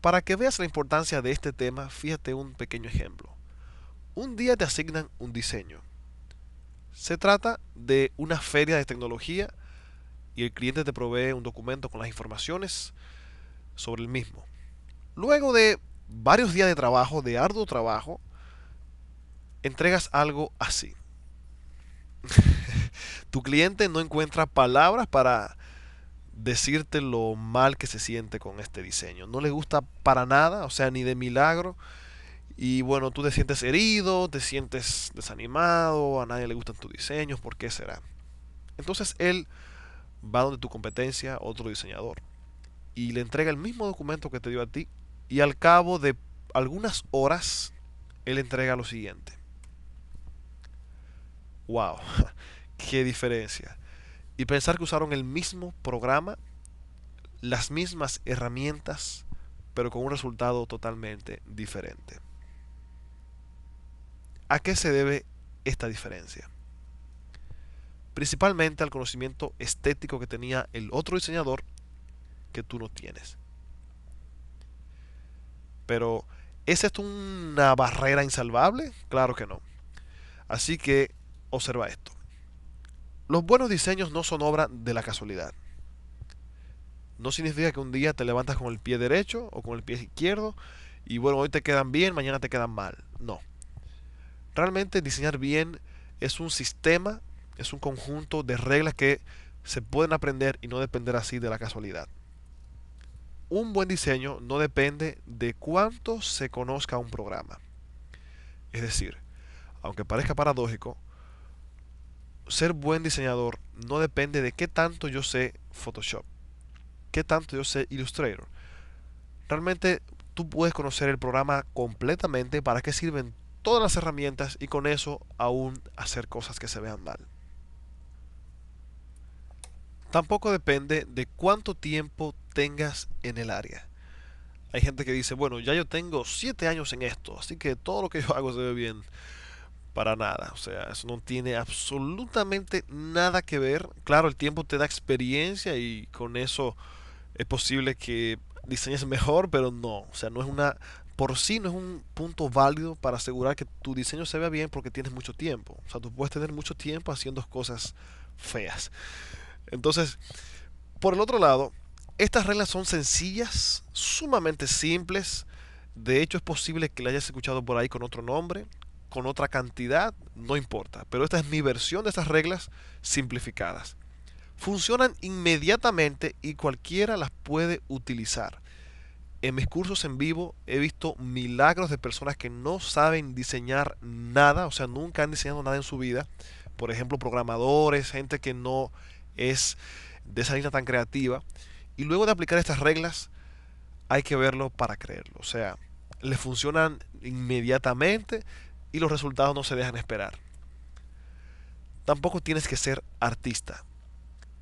Para que veas la importancia de este tema, fíjate un pequeño ejemplo. Un día te asignan un diseño. Se trata de una feria de tecnología y el cliente te provee un documento con las informaciones sobre el mismo. Luego de varios días de trabajo, de arduo trabajo, entregas algo así. tu cliente no encuentra palabras para decirte lo mal que se siente con este diseño. No le gusta para nada, o sea, ni de milagro. Y bueno, tú te sientes herido, te sientes desanimado, a nadie le gustan tus diseños, ¿por qué será? Entonces él va donde tu competencia, otro diseñador, y le entrega el mismo documento que te dio a ti, y al cabo de algunas horas, él entrega lo siguiente. ¡Wow! ¡Qué diferencia! Y pensar que usaron el mismo programa, las mismas herramientas, pero con un resultado totalmente diferente. ¿A qué se debe esta diferencia? Principalmente al conocimiento estético que tenía el otro diseñador que tú no tienes. Pero, ¿es esto una barrera insalvable? Claro que no. Así que observa esto. Los buenos diseños no son obra de la casualidad. No significa que un día te levantas con el pie derecho o con el pie izquierdo y bueno, hoy te quedan bien, mañana te quedan mal. No. Realmente diseñar bien es un sistema, es un conjunto de reglas que se pueden aprender y no depender así de la casualidad. Un buen diseño no depende de cuánto se conozca un programa. Es decir, aunque parezca paradójico, ser buen diseñador no depende de qué tanto yo sé Photoshop, qué tanto yo sé Illustrator. Realmente tú puedes conocer el programa completamente, para qué sirven todas las herramientas y con eso aún hacer cosas que se vean mal. Tampoco depende de cuánto tiempo tengas en el área. Hay gente que dice, bueno, ya yo tengo 7 años en esto, así que todo lo que yo hago se ve bien. Para nada, o sea, eso no tiene absolutamente nada que ver. Claro, el tiempo te da experiencia y con eso es posible que diseñes mejor, pero no, o sea, no es una por sí no es un punto válido para asegurar que tu diseño se vea bien porque tienes mucho tiempo. O sea, tú puedes tener mucho tiempo haciendo cosas feas. Entonces, por el otro lado, estas reglas son sencillas, sumamente simples. De hecho, es posible que la hayas escuchado por ahí con otro nombre con otra cantidad, no importa. Pero esta es mi versión de estas reglas simplificadas. Funcionan inmediatamente y cualquiera las puede utilizar. En mis cursos en vivo he visto milagros de personas que no saben diseñar nada, o sea, nunca han diseñado nada en su vida. Por ejemplo, programadores, gente que no es de esa línea tan creativa. Y luego de aplicar estas reglas, hay que verlo para creerlo. O sea, le funcionan inmediatamente y los resultados no se dejan esperar. Tampoco tienes que ser artista.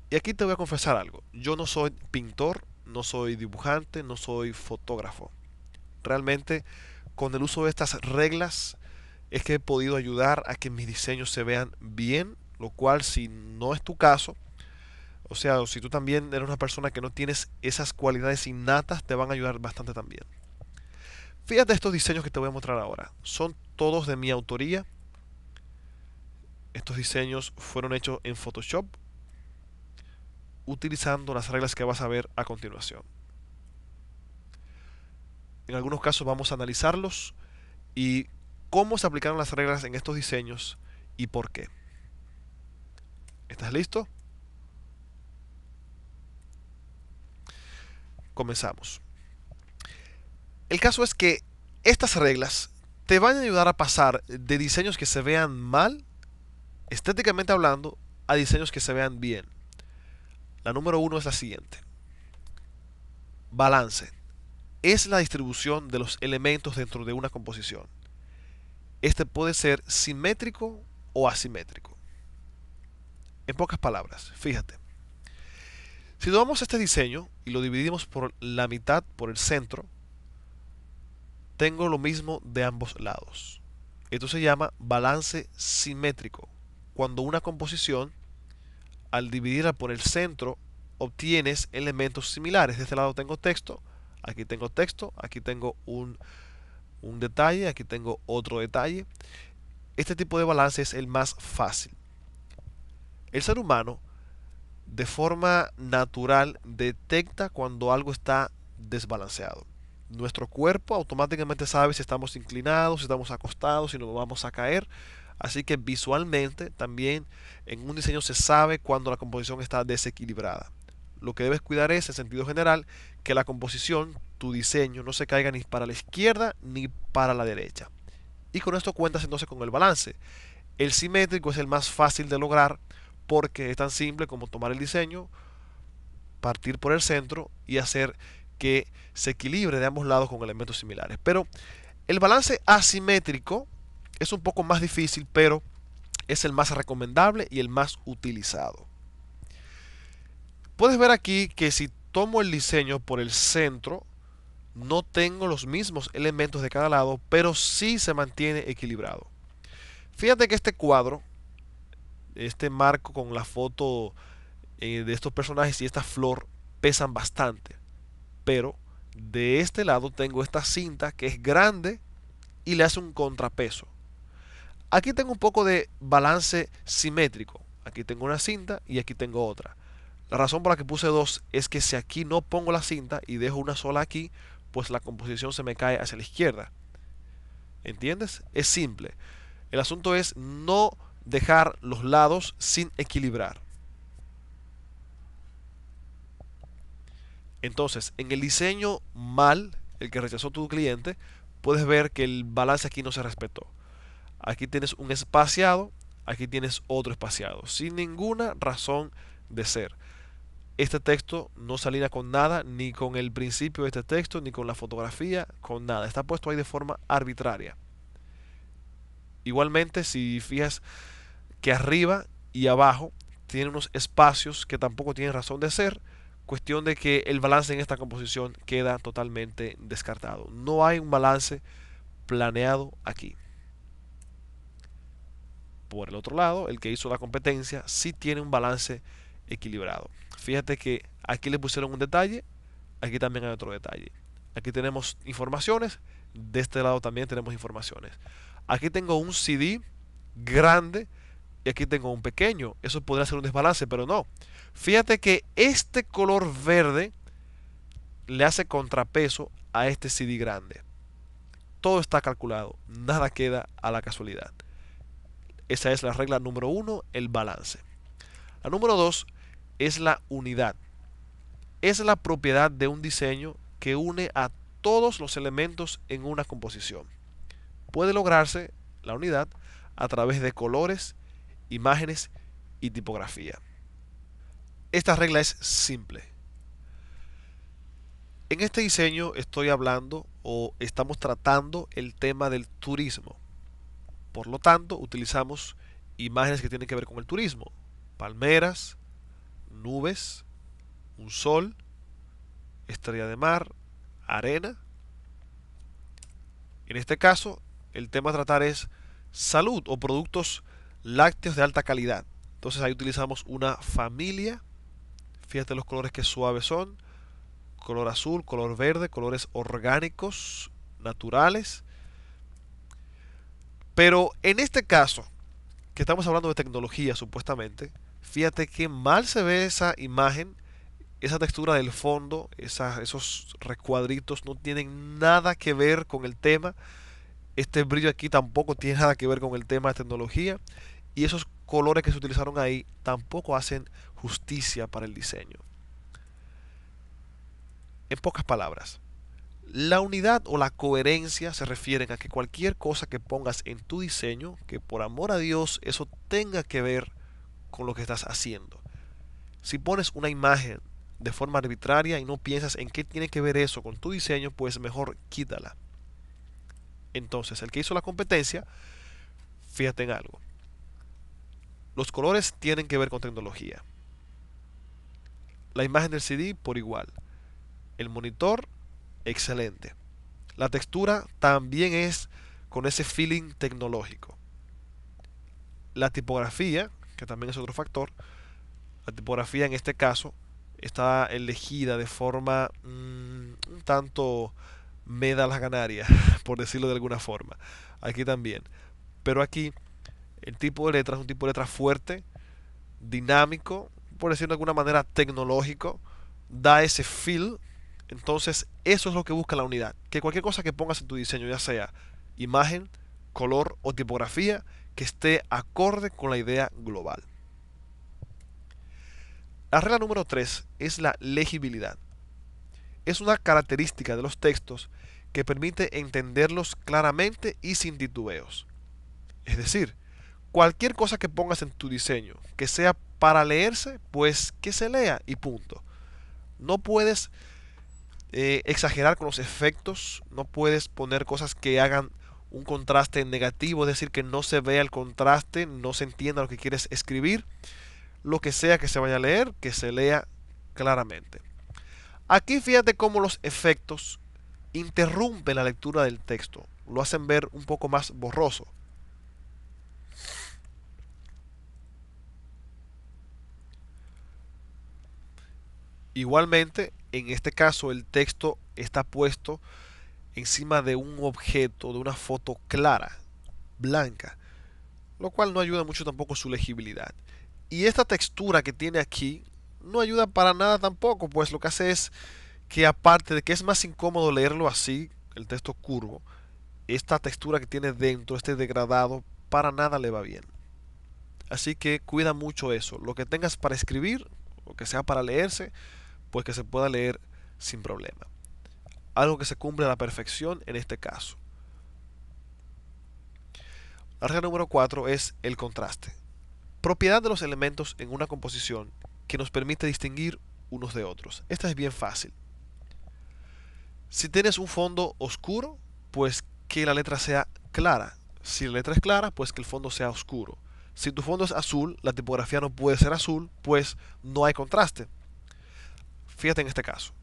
Y aquí te voy a confesar algo. Yo no soy pintor, no soy dibujante, no soy fotógrafo. Realmente con el uso de estas reglas es que he podido ayudar a que mis diseños se vean bien, lo cual si no es tu caso, o sea, si tú también eres una persona que no tienes esas cualidades innatas, te van a ayudar bastante también. Fíjate estos diseños que te voy a mostrar ahora. Son todos de mi autoría. Estos diseños fueron hechos en Photoshop utilizando las reglas que vas a ver a continuación. En algunos casos vamos a analizarlos y cómo se aplicaron las reglas en estos diseños y por qué. ¿Estás listo? Comenzamos. El caso es que estas reglas te van a ayudar a pasar de diseños que se vean mal, estéticamente hablando, a diseños que se vean bien. La número uno es la siguiente. Balance. Es la distribución de los elementos dentro de una composición. Este puede ser simétrico o asimétrico. En pocas palabras, fíjate. Si tomamos este diseño y lo dividimos por la mitad, por el centro, tengo lo mismo de ambos lados. Esto se llama balance simétrico, cuando una composición, al dividirla por el centro, obtienes elementos similares. De este lado tengo texto, aquí tengo texto, aquí tengo un, un detalle, aquí tengo otro detalle. Este tipo de balance es el más fácil. El ser humano de forma natural detecta cuando algo está desbalanceado. Nuestro cuerpo automáticamente sabe si estamos inclinados, si estamos acostados, si nos vamos a caer. Así que visualmente también en un diseño se sabe cuando la composición está desequilibrada. Lo que debes cuidar es, en sentido general, que la composición, tu diseño, no se caiga ni para la izquierda ni para la derecha. Y con esto cuentas entonces con el balance. El simétrico es el más fácil de lograr porque es tan simple como tomar el diseño, partir por el centro y hacer que se equilibre de ambos lados con elementos similares. Pero el balance asimétrico es un poco más difícil, pero es el más recomendable y el más utilizado. Puedes ver aquí que si tomo el diseño por el centro, no tengo los mismos elementos de cada lado, pero sí se mantiene equilibrado. Fíjate que este cuadro, este marco con la foto eh, de estos personajes y esta flor pesan bastante pero de este lado tengo esta cinta que es grande y le hace un contrapeso. Aquí tengo un poco de balance simétrico. Aquí tengo una cinta y aquí tengo otra. La razón por la que puse dos es que si aquí no pongo la cinta y dejo una sola aquí, pues la composición se me cae hacia la izquierda. ¿Entiendes? Es simple. El asunto es no dejar los lados sin equilibrar. Entonces, en el diseño mal, el que rechazó tu cliente, puedes ver que el balance aquí no se respetó. Aquí tienes un espaciado, aquí tienes otro espaciado, sin ninguna razón de ser. Este texto no se alinea con nada, ni con el principio de este texto, ni con la fotografía, con nada. Está puesto ahí de forma arbitraria. Igualmente, si fijas que arriba y abajo tienen unos espacios que tampoco tienen razón de ser, Cuestión de que el balance en esta composición queda totalmente descartado. No hay un balance planeado aquí. Por el otro lado, el que hizo la competencia sí tiene un balance equilibrado. Fíjate que aquí le pusieron un detalle, aquí también hay otro detalle. Aquí tenemos informaciones, de este lado también tenemos informaciones. Aquí tengo un CD grande y aquí tengo un pequeño. Eso podría ser un desbalance, pero no. Fíjate que este color verde le hace contrapeso a este CD grande. Todo está calculado, nada queda a la casualidad. Esa es la regla número uno, el balance. La número dos es la unidad. Es la propiedad de un diseño que une a todos los elementos en una composición. Puede lograrse la unidad a través de colores imágenes y tipografía. Esta regla es simple. En este diseño estoy hablando o estamos tratando el tema del turismo. Por lo tanto, utilizamos imágenes que tienen que ver con el turismo. Palmeras, nubes, un sol, estrella de mar, arena. En este caso, el tema a tratar es salud o productos Lácteos de alta calidad. Entonces ahí utilizamos una familia. Fíjate los colores que suaves son. Color azul, color verde, colores orgánicos, naturales. Pero en este caso, que estamos hablando de tecnología supuestamente, fíjate que mal se ve esa imagen, esa textura del fondo, esos recuadritos no tienen nada que ver con el tema. Este brillo aquí tampoco tiene nada que ver con el tema de tecnología y esos colores que se utilizaron ahí tampoco hacen justicia para el diseño. En pocas palabras, la unidad o la coherencia se refieren a que cualquier cosa que pongas en tu diseño, que por amor a Dios eso tenga que ver con lo que estás haciendo. Si pones una imagen de forma arbitraria y no piensas en qué tiene que ver eso con tu diseño, pues mejor quítala. Entonces, el que hizo la competencia, fíjate en algo. Los colores tienen que ver con tecnología. La imagen del CD por igual. El monitor, excelente. La textura también es con ese feeling tecnológico. La tipografía, que también es otro factor, la tipografía en este caso está elegida de forma mm, un tanto meda las ganarias por decirlo de alguna forma. Aquí también. Pero aquí el tipo de letra es un tipo de letra fuerte, dinámico, por decirlo de alguna manera, tecnológico, da ese feel. Entonces, eso es lo que busca la unidad. Que cualquier cosa que pongas en tu diseño, ya sea imagen, color o tipografía, que esté acorde con la idea global. La regla número 3 es la legibilidad. Es una característica de los textos que permite entenderlos claramente y sin titubeos. Es decir, cualquier cosa que pongas en tu diseño que sea para leerse, pues que se lea y punto. No puedes eh, exagerar con los efectos, no puedes poner cosas que hagan un contraste negativo, es decir, que no se vea el contraste, no se entienda lo que quieres escribir. Lo que sea que se vaya a leer, que se lea claramente. Aquí fíjate cómo los efectos interrumpen la lectura del texto, lo hacen ver un poco más borroso. Igualmente, en este caso el texto está puesto encima de un objeto, de una foto clara, blanca, lo cual no ayuda mucho tampoco su legibilidad. Y esta textura que tiene aquí no ayuda para nada tampoco, pues lo que hace es que aparte de que es más incómodo leerlo así, el texto curvo, esta textura que tiene dentro, este degradado, para nada le va bien. Así que cuida mucho eso. Lo que tengas para escribir, lo que sea para leerse, pues que se pueda leer sin problema. Algo que se cumple a la perfección en este caso. La regla número 4 es el contraste. Propiedad de los elementos en una composición que nos permite distinguir unos de otros. Esta es bien fácil. Si tienes un fondo oscuro, pues que la letra sea clara. Si la letra es clara, pues que el fondo sea oscuro. Si tu fondo es azul, la tipografía no puede ser azul, pues no hay contraste. Fíjate en este caso.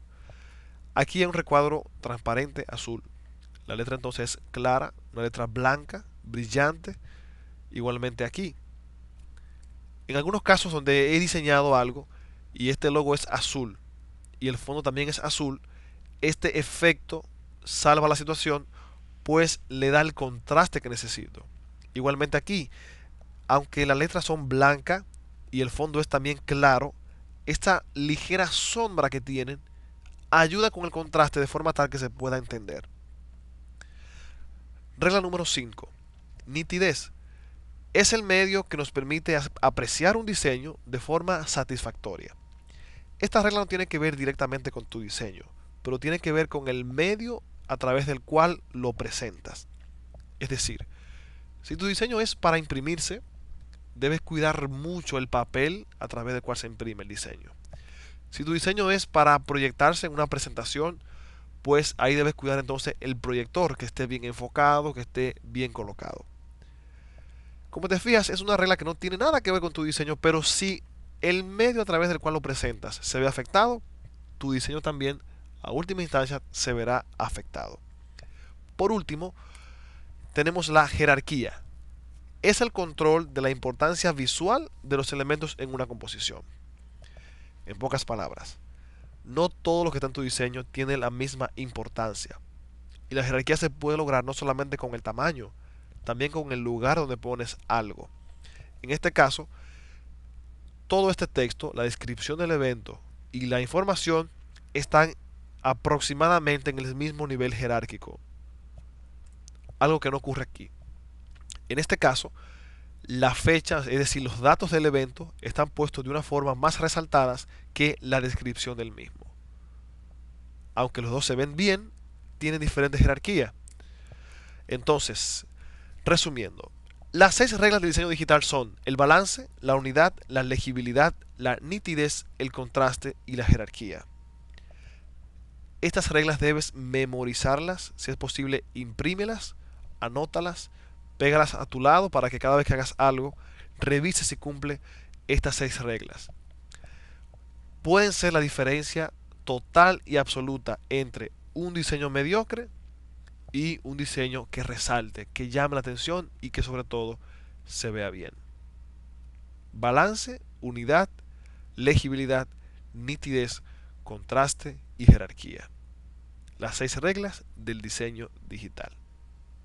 Aquí hay un recuadro transparente azul. La letra entonces es clara, una letra blanca, brillante. Igualmente aquí. En algunos casos donde he diseñado algo y este logo es azul y el fondo también es azul, este efecto salva la situación pues le da el contraste que necesito. Igualmente aquí, aunque las letras son blancas y el fondo es también claro, esta ligera sombra que tienen ayuda con el contraste de forma tal que se pueda entender. Regla número 5. Nitidez. Es el medio que nos permite apreciar un diseño de forma satisfactoria. Esta regla no tiene que ver directamente con tu diseño, pero tiene que ver con el medio a través del cual lo presentas. Es decir, si tu diseño es para imprimirse, debes cuidar mucho el papel a través del cual se imprime el diseño. Si tu diseño es para proyectarse en una presentación, pues ahí debes cuidar entonces el proyector, que esté bien enfocado, que esté bien colocado. Como te fijas, es una regla que no tiene nada que ver con tu diseño, pero si el medio a través del cual lo presentas se ve afectado, tu diseño también a última instancia se verá afectado. Por último, tenemos la jerarquía es el control de la importancia visual de los elementos en una composición. En pocas palabras, no todo lo que está en tu diseño tiene la misma importancia. Y la jerarquía se puede lograr no solamente con el tamaño, también con el lugar donde pones algo. En este caso, todo este texto, la descripción del evento y la información están aproximadamente en el mismo nivel jerárquico. Algo que no ocurre aquí. En este caso, las fechas, es decir, los datos del evento, están puestos de una forma más resaltadas que la descripción del mismo. Aunque los dos se ven bien, tienen diferentes jerarquías. Entonces, resumiendo, las seis reglas de diseño digital son el balance, la unidad, la legibilidad, la nitidez, el contraste y la jerarquía. Estas reglas debes memorizarlas, si es posible, imprímelas, anótalas, Pégalas a tu lado para que cada vez que hagas algo, revises si cumple estas seis reglas. Pueden ser la diferencia total y absoluta entre un diseño mediocre y un diseño que resalte, que llame la atención y que sobre todo se vea bien. Balance, unidad, legibilidad, nitidez, contraste y jerarquía. Las seis reglas del diseño digital.